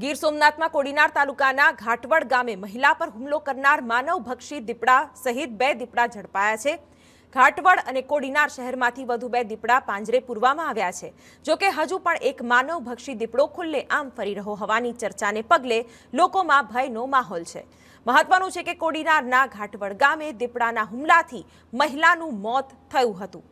ગીર સોમનાથમાં કોડીનાર તાલુકાના ઘાટવડ ગામે મહિલા પર હુમલો કરનાર માનવભક્ષી દીપડા સહિત બે દીપડા ઝડપાયા છે ઘાટવડ અને કોડીનાર શહેરમાંથી વધુ બે દીપડા પાંજરે પૂરવામાં આવ્યા છે જોકે હજુ પણ એક માનવભક્ષી દીપડો ખુલ્લે આમ ફરી રહ્યો હોવાની ચર્ચાને પગલે લોકોમાં ભયનો માહોલ છે મહત્વનું છે કે કોડીનારના ઘાટવડ ગામે દીપડાના હુમલાથી મહિલાનું મોત થયું હતું